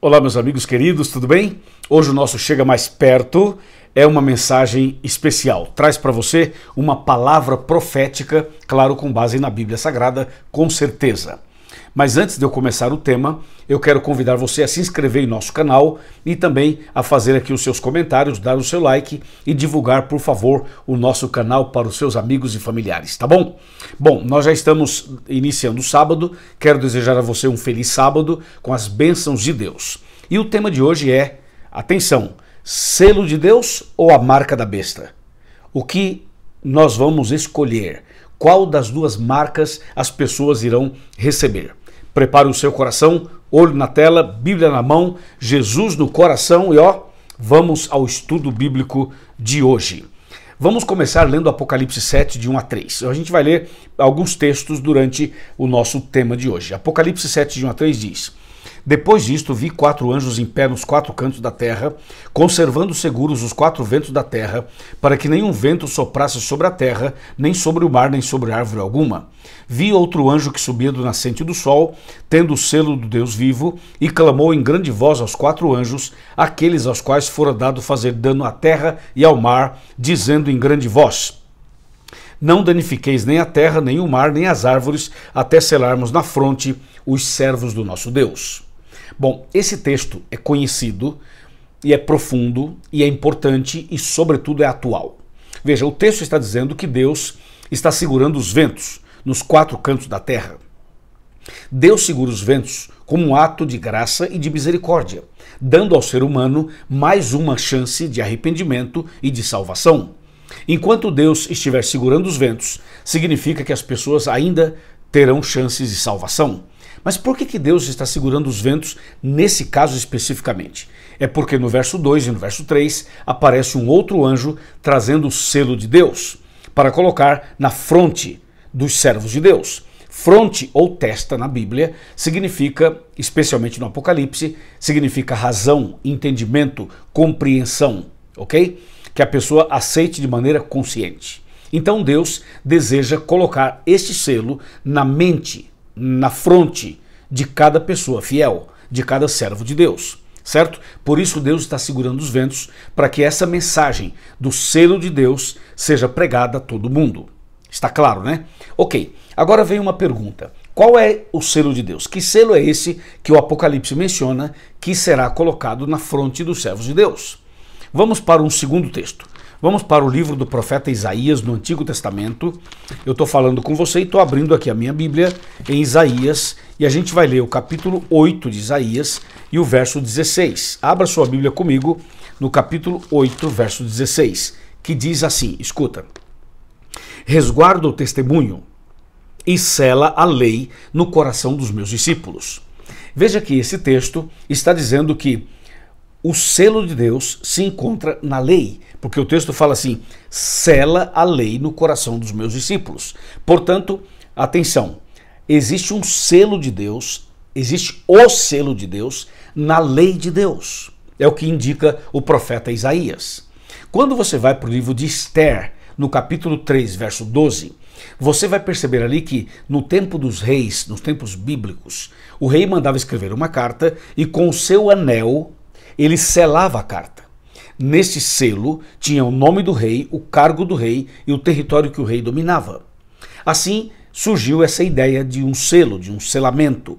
Olá, meus amigos queridos, tudo bem? Hoje o nosso Chega Mais Perto é uma mensagem especial. Traz para você uma palavra profética, claro, com base na Bíblia Sagrada, com certeza. Mas antes de eu começar o tema, eu quero convidar você a se inscrever em nosso canal e também a fazer aqui os seus comentários, dar o seu like e divulgar, por favor, o nosso canal para os seus amigos e familiares, tá bom? Bom, nós já estamos iniciando o sábado. Quero desejar a você um feliz sábado com as bênçãos de Deus. E o tema de hoje é: atenção, selo de Deus ou a marca da besta? O que nós vamos escolher? Qual das duas marcas as pessoas irão receber? Prepare o seu coração, olho na tela, Bíblia na mão, Jesus no coração e ó, vamos ao estudo bíblico de hoje. Vamos começar lendo Apocalipse 7, de 1 a 3. A gente vai ler alguns textos durante o nosso tema de hoje. Apocalipse 7, de 1 a 3 diz. Depois disto, vi quatro anjos em pé nos quatro cantos da terra, conservando seguros os quatro ventos da terra, para que nenhum vento soprasse sobre a terra, nem sobre o mar, nem sobre árvore alguma. Vi outro anjo que subia do nascente do sol, tendo o selo do Deus vivo, e clamou em grande voz aos quatro anjos, aqueles aos quais fora dado fazer dano à terra e ao mar, dizendo em grande voz: não danifiqueis nem a terra, nem o mar, nem as árvores, até selarmos na fronte os servos do nosso Deus. Bom, esse texto é conhecido e é profundo e é importante e, sobretudo, é atual. Veja, o texto está dizendo que Deus está segurando os ventos nos quatro cantos da terra. Deus segura os ventos como um ato de graça e de misericórdia, dando ao ser humano mais uma chance de arrependimento e de salvação. Enquanto Deus estiver segurando os ventos, significa que as pessoas ainda terão chances de salvação. Mas por que, que Deus está segurando os ventos nesse caso especificamente? É porque no verso 2 e no verso 3 aparece um outro anjo trazendo o selo de Deus para colocar na fronte dos servos de Deus. Fronte ou testa na Bíblia significa, especialmente no Apocalipse, significa razão, entendimento, compreensão, ok? Que a pessoa aceite de maneira consciente. Então Deus deseja colocar este selo na mente na fronte de cada pessoa fiel, de cada servo de Deus, certo? Por isso Deus está segurando os ventos para que essa mensagem do selo de Deus seja pregada a todo mundo. Está claro, né? Ok, agora vem uma pergunta. Qual é o selo de Deus? Que selo é esse que o Apocalipse menciona que será colocado na fronte dos servos de Deus? Vamos para um segundo texto. Vamos para o livro do profeta Isaías no Antigo Testamento. Eu estou falando com você e estou abrindo aqui a minha Bíblia em Isaías e a gente vai ler o capítulo 8 de Isaías e o verso 16. Abra sua Bíblia comigo no capítulo 8, verso 16, que diz assim: escuta, resguarda o testemunho e cela a lei no coração dos meus discípulos. Veja que esse texto está dizendo que o selo de Deus se encontra na lei. Porque o texto fala assim: cela a lei no coração dos meus discípulos. Portanto, atenção, existe um selo de Deus, existe o selo de Deus na lei de Deus. É o que indica o profeta Isaías. Quando você vai para o livro de Esther, no capítulo 3, verso 12, você vai perceber ali que no tempo dos reis, nos tempos bíblicos, o rei mandava escrever uma carta e com o seu anel ele selava a carta. Nesse selo tinha o nome do rei, o cargo do rei e o território que o rei dominava. Assim surgiu essa ideia de um selo, de um selamento.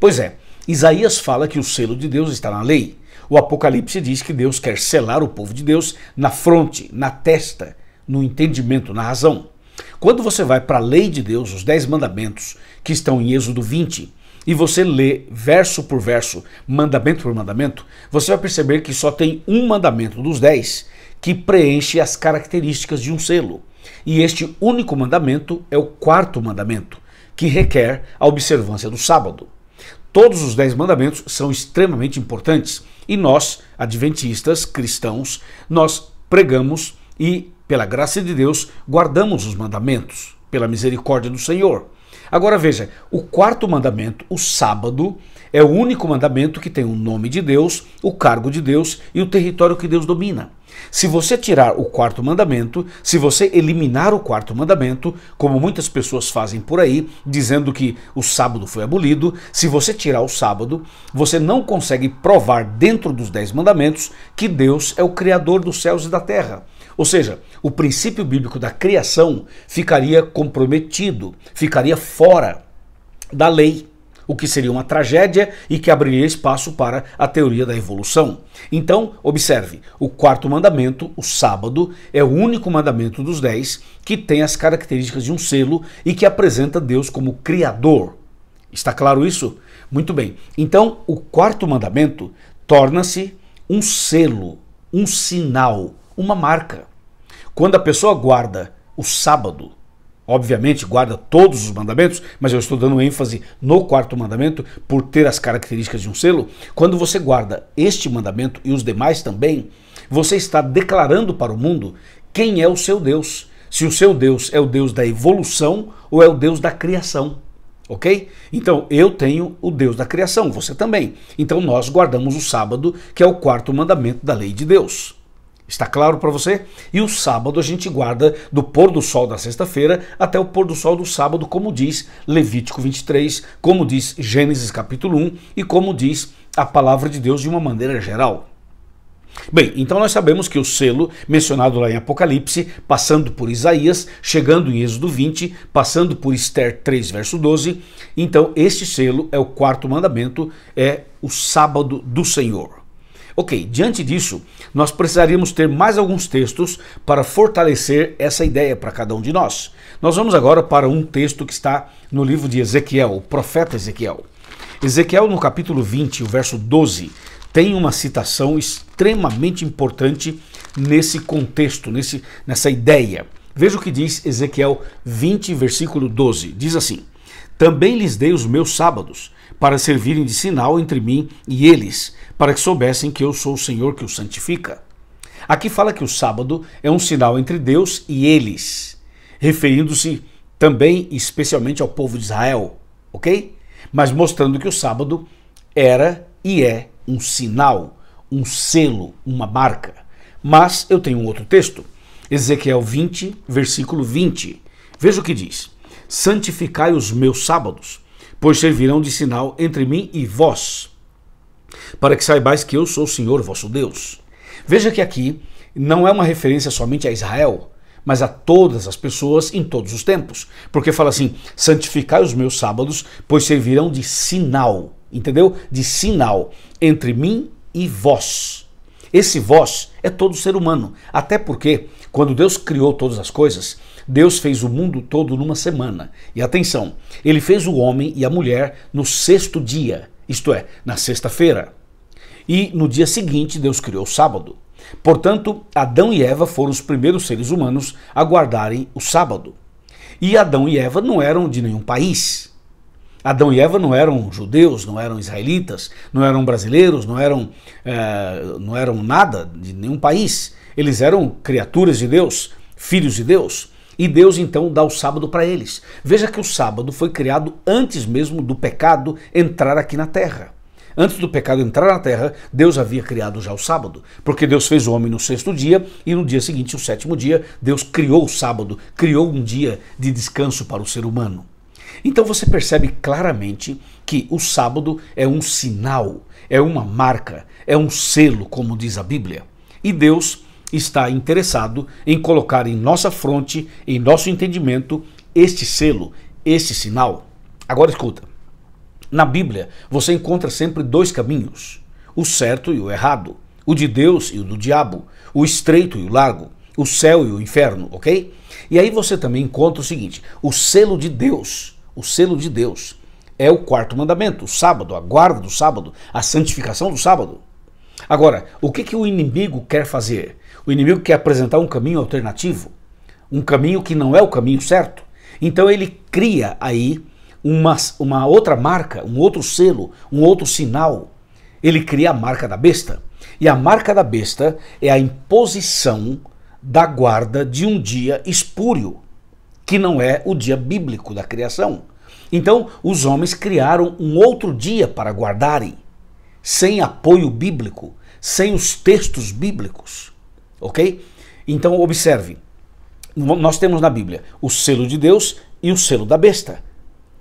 Pois é, Isaías fala que o selo de Deus está na lei. O Apocalipse diz que Deus quer selar o povo de Deus na fronte, na testa, no entendimento, na razão. Quando você vai para a lei de Deus, os Dez Mandamentos, que estão em Êxodo 20, e você lê verso por verso, mandamento por mandamento, você vai perceber que só tem um mandamento dos dez que preenche as características de um selo. E este único mandamento é o quarto mandamento, que requer a observância do sábado. Todos os dez mandamentos são extremamente importantes e nós, adventistas, cristãos, nós pregamos e, pela graça de Deus, guardamos os mandamentos, pela misericórdia do Senhor. Agora veja, o quarto mandamento, o sábado, é o único mandamento que tem o nome de Deus, o cargo de Deus e o território que Deus domina. Se você tirar o quarto mandamento, se você eliminar o quarto mandamento, como muitas pessoas fazem por aí, dizendo que o sábado foi abolido, se você tirar o sábado, você não consegue provar dentro dos dez mandamentos que Deus é o Criador dos céus e da terra. Ou seja, o princípio bíblico da criação ficaria comprometido, ficaria fora da lei, o que seria uma tragédia e que abriria espaço para a teoria da evolução. Então, observe: o quarto mandamento, o sábado, é o único mandamento dos dez que tem as características de um selo e que apresenta Deus como Criador. Está claro isso? Muito bem. Então, o quarto mandamento torna-se um selo, um sinal uma marca. Quando a pessoa guarda o sábado, obviamente guarda todos os mandamentos, mas eu estou dando ênfase no quarto mandamento por ter as características de um selo. Quando você guarda este mandamento e os demais também, você está declarando para o mundo quem é o seu Deus. Se o seu Deus é o Deus da evolução ou é o Deus da criação. Ok? Então eu tenho o Deus da criação, você também. Então nós guardamos o sábado, que é o quarto mandamento da lei de Deus. Está claro para você? E o sábado a gente guarda do pôr do sol da sexta-feira até o pôr do sol do sábado, como diz Levítico 23, como diz Gênesis capítulo 1 e como diz a palavra de Deus de uma maneira geral. Bem, então nós sabemos que o selo, mencionado lá em Apocalipse, passando por Isaías, chegando em Êxodo 20, passando por Esther 3, verso 12, então este selo é o quarto mandamento, é o sábado do Senhor. Ok, diante disso, nós precisaríamos ter mais alguns textos para fortalecer essa ideia para cada um de nós. Nós vamos agora para um texto que está no livro de Ezequiel, o profeta Ezequiel. Ezequiel, no capítulo 20, o verso 12, tem uma citação extremamente importante nesse contexto, nesse, nessa ideia. Veja o que diz Ezequiel 20, versículo 12. Diz assim: também lhes dei os meus sábados, para servirem de sinal entre mim e eles, para que soubessem que eu sou o Senhor que os santifica. Aqui fala que o sábado é um sinal entre Deus e eles, referindo-se também especialmente ao povo de Israel, ok? Mas mostrando que o sábado era e é um sinal, um selo, uma marca. Mas eu tenho um outro texto, Ezequiel 20, versículo 20. Veja o que diz santificai os meus sábados, pois servirão de sinal entre mim e vós, para que saibais que eu sou o Senhor vosso Deus. Veja que aqui não é uma referência somente a Israel, mas a todas as pessoas em todos os tempos. Porque fala assim: santificai os meus sábados, pois servirão de sinal, entendeu? De sinal entre mim e vós. Esse vós é todo ser humano, até porque quando Deus criou todas as coisas, Deus fez o mundo todo numa semana. E atenção, ele fez o homem e a mulher no sexto dia, isto é, na sexta-feira. E no dia seguinte, Deus criou o sábado. Portanto, Adão e Eva foram os primeiros seres humanos a guardarem o sábado. E Adão e Eva não eram de nenhum país. Adão e Eva não eram judeus, não eram israelitas, não eram brasileiros, não eram, é, não eram nada de nenhum país. Eles eram criaturas de Deus, filhos de Deus. E Deus então dá o sábado para eles. Veja que o sábado foi criado antes mesmo do pecado entrar aqui na terra. Antes do pecado entrar na terra, Deus havia criado já o sábado, porque Deus fez o homem no sexto dia e no dia seguinte, o sétimo dia, Deus criou o sábado, criou um dia de descanso para o ser humano. Então você percebe claramente que o sábado é um sinal, é uma marca, é um selo, como diz a Bíblia. E Deus está interessado em colocar em nossa fronte, em nosso entendimento, este selo, este sinal. Agora escuta. Na Bíblia, você encontra sempre dois caminhos: o certo e o errado, o de Deus e o do diabo, o estreito e o largo, o céu e o inferno, ok? E aí você também encontra o seguinte: o selo de Deus o selo de Deus. É o quarto mandamento, o sábado, a guarda do sábado, a santificação do sábado. Agora, o que, que o inimigo quer fazer? O inimigo quer apresentar um caminho alternativo, um caminho que não é o caminho certo. Então ele cria aí uma, uma outra marca, um outro selo, um outro sinal. Ele cria a marca da besta. E a marca da besta é a imposição da guarda de um dia espúrio que não é o dia bíblico da criação. Então, os homens criaram um outro dia para guardarem, sem apoio bíblico, sem os textos bíblicos. Ok? Então, observe: nós temos na Bíblia o selo de Deus e o selo da besta.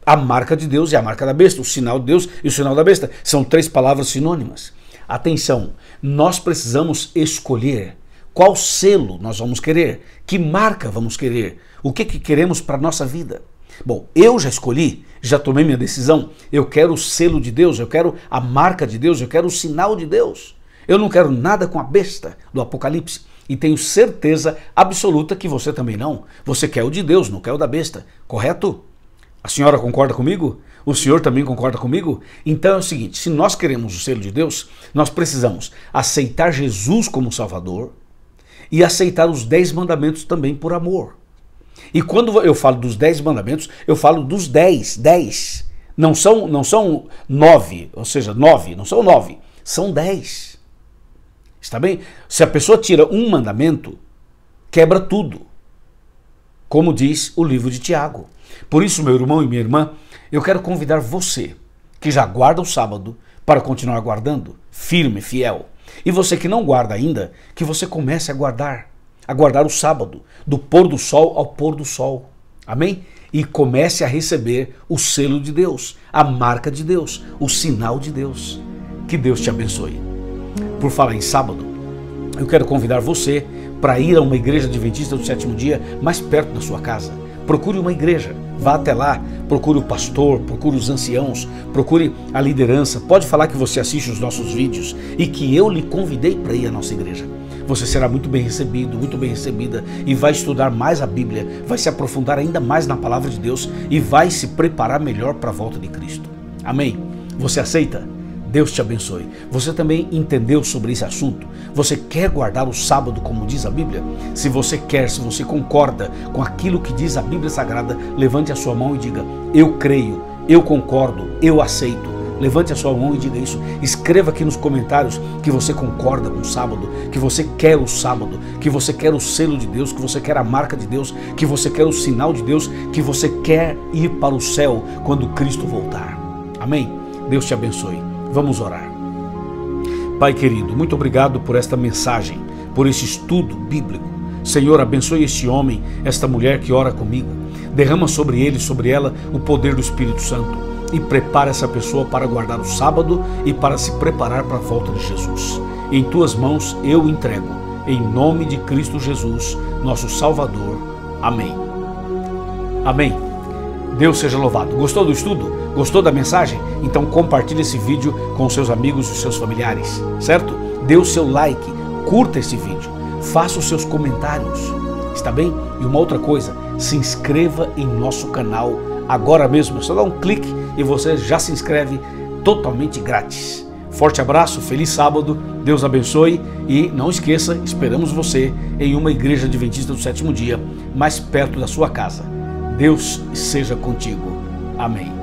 A marca de Deus e é a marca da besta, o sinal de Deus e o sinal da besta. São três palavras sinônimas. Atenção, nós precisamos escolher qual selo nós vamos querer? Que marca vamos querer? O que, que queremos para a nossa vida? Bom, eu já escolhi, já tomei minha decisão. Eu quero o selo de Deus, eu quero a marca de Deus, eu quero o sinal de Deus. Eu não quero nada com a besta do Apocalipse. E tenho certeza absoluta que você também não. Você quer o de Deus, não quer o da besta, correto? A senhora concorda comigo? O senhor também concorda comigo? Então é o seguinte: se nós queremos o selo de Deus, nós precisamos aceitar Jesus como Salvador e aceitar os dez mandamentos também por amor. E quando eu falo dos dez mandamentos, eu falo dos dez, dez. Não são, não são nove, ou seja, nove, não são nove, são dez. Está bem? Se a pessoa tira um mandamento, quebra tudo, como diz o livro de Tiago. Por isso, meu irmão e minha irmã, eu quero convidar você, que já guarda o sábado, para continuar guardando, firme, fiel. E você que não guarda ainda, que você comece a guardar. A guardar o sábado, do pôr do sol ao pôr do sol. Amém? E comece a receber o selo de Deus, a marca de Deus, o sinal de Deus. Que Deus te abençoe. Por falar em sábado, eu quero convidar você para ir a uma igreja adventista do sétimo dia mais perto da sua casa Procure uma igreja, vá até lá, procure o pastor, procure os anciãos, procure a liderança. Pode falar que você assiste os nossos vídeos e que eu lhe convidei para ir à nossa igreja. Você será muito bem recebido, muito bem recebida e vai estudar mais a Bíblia, vai se aprofundar ainda mais na palavra de Deus e vai se preparar melhor para a volta de Cristo. Amém? Você aceita? Deus te abençoe. Você também entendeu sobre esse assunto? Você quer guardar o sábado, como diz a Bíblia? Se você quer, se você concorda com aquilo que diz a Bíblia Sagrada, levante a sua mão e diga: Eu creio, eu concordo, eu aceito. Levante a sua mão e diga isso. Escreva aqui nos comentários que você concorda com o sábado, que você quer o sábado, que você quer o selo de Deus, que você quer a marca de Deus, que você quer o sinal de Deus, que você quer ir para o céu quando Cristo voltar. Amém? Deus te abençoe. Vamos orar. Pai querido, muito obrigado por esta mensagem, por esse estudo bíblico. Senhor, abençoe este homem, esta mulher que ora comigo. Derrama sobre ele, sobre ela, o poder do Espírito Santo e prepara essa pessoa para guardar o sábado e para se preparar para a volta de Jesus. Em tuas mãos eu entrego, em nome de Cristo Jesus, nosso Salvador. Amém. Amém. Deus seja louvado. Gostou do estudo? Gostou da mensagem? Então compartilhe esse vídeo com seus amigos e seus familiares, certo? Dê o seu like, curta esse vídeo, faça os seus comentários, está bem? E uma outra coisa, se inscreva em nosso canal agora mesmo. É só dá um clique e você já se inscreve totalmente grátis. Forte abraço, feliz sábado, Deus abençoe e não esqueça, esperamos você em uma igreja adventista do sétimo dia, mais perto da sua casa. Deus seja contigo. Amém.